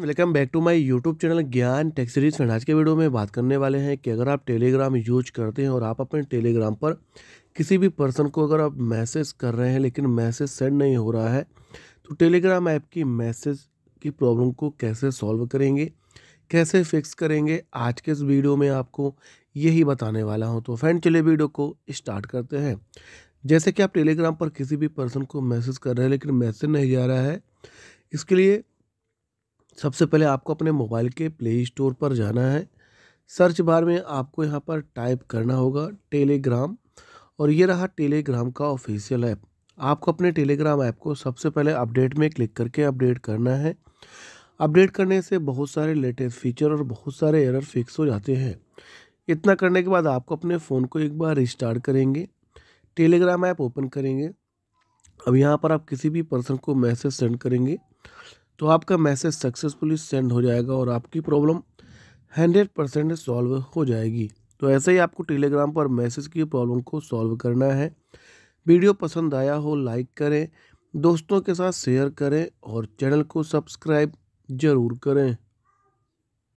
welcome back to my YouTube channel Gyan tech series friend आज के video में बात करने वाले हैं कि अगर आप टेलीग्राम यूज करते हैं और आप अपने टेलीग्राम पर किसी भी पर्सन को अगर आप मैसेज कर रहे हैं लेकिन मैसेज सेंड नहीं हो रहा है तो टेलीग्राम ऐप की मैसेज की प्रॉब्लम को कैसे सॉल्व करेंगे कैसे फिक्स करेंगे आज के इस वीडियो में आपको यही बताने वाला हूँ तो फ्रेंड चले वीडियो को स्टार्ट करते हैं जैसे कि आप टेलीग्राम पर किसी भी पर्सन को मैसेज कर रहे हैं लेकिन मैसेज नहीं जा रहा है इसके लिए सबसे पहले आपको अपने मोबाइल के प्ले स्टोर पर जाना है सर्च बार में आपको यहाँ पर टाइप करना होगा टेलीग्राम और ये रहा टेलीग्राम का ऑफिशियल ऐप आपको अपने टेलीग्राम ऐप को सबसे पहले अपडेट में क्लिक करके अपडेट करना है अपडेट करने से बहुत सारे लेटेस्ट फीचर और बहुत सारे एरर फिक्स हो जाते हैं इतना करने के बाद आपको अपने फ़ोन को एक बार रिस्टार्ट करेंगे टेलीग्राम ऐप ओपन करेंगे अब यहाँ पर आप किसी भी पर्सन को मैसेज सेंड करेंगे तो आपका मैसेज सक्सेसफुली सेंड हो जाएगा और आपकी प्रॉब्लम हंड्रेड परसेंट सॉल्व हो जाएगी तो ऐसे ही आपको टेलीग्राम पर मैसेज की प्रॉब्लम को सॉल्व करना है वीडियो पसंद आया हो लाइक करें दोस्तों के साथ शेयर करें और चैनल को सब्सक्राइब ज़रूर करें